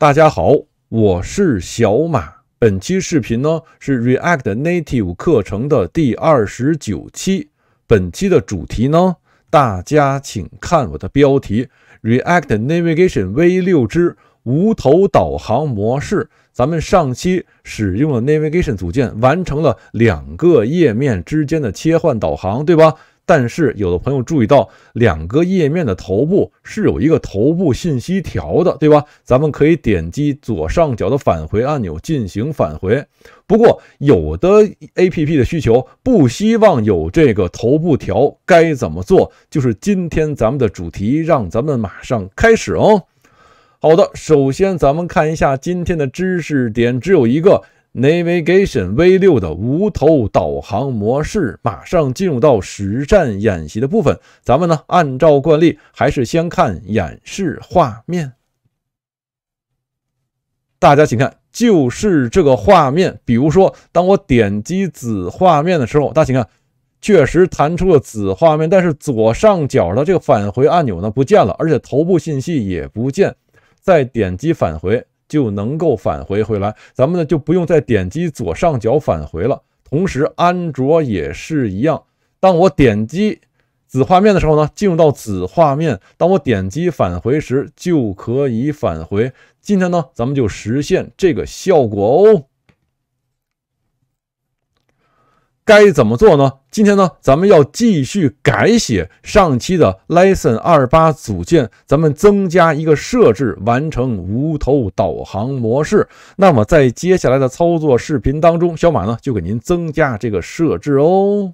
大家好，我是小马。本期视频呢是 React Native 课程的第二十九期。本期的主题呢，大家请看我的标题：React Navigation v6 之无头导航模式。咱们上期使用了 Navigation 组件，完成了两个页面之间的切换导航，对吧？但是有的朋友注意到，两个页面的头部是有一个头部信息条的，对吧？咱们可以点击左上角的返回按钮进行返回。不过有的 APP 的需求不希望有这个头部条，该怎么做？就是今天咱们的主题，让咱们马上开始哦。好的，首先咱们看一下今天的知识点，只有一个。Navigation V6 的无头导航模式马上进入到实战演习的部分。咱们呢，按照惯例，还是先看演示画面。大家请看，就是这个画面。比如说，当我点击子画面的时候，大家请看，确实弹出了子画面，但是左上角的这个返回按钮呢不见了，而且头部信息也不见。再点击返回。就能够返回回来，咱们呢就不用再点击左上角返回了。同时，安卓也是一样。当我点击子画面的时候呢，进入到子画面；当我点击返回时，就可以返回。今天呢，咱们就实现这个效果哦。该怎么做呢？今天呢，咱们要继续改写上期的 Lesson 二八组件，咱们增加一个设置，完成无头导航模式。那么在接下来的操作视频当中，小马呢就给您增加这个设置哦。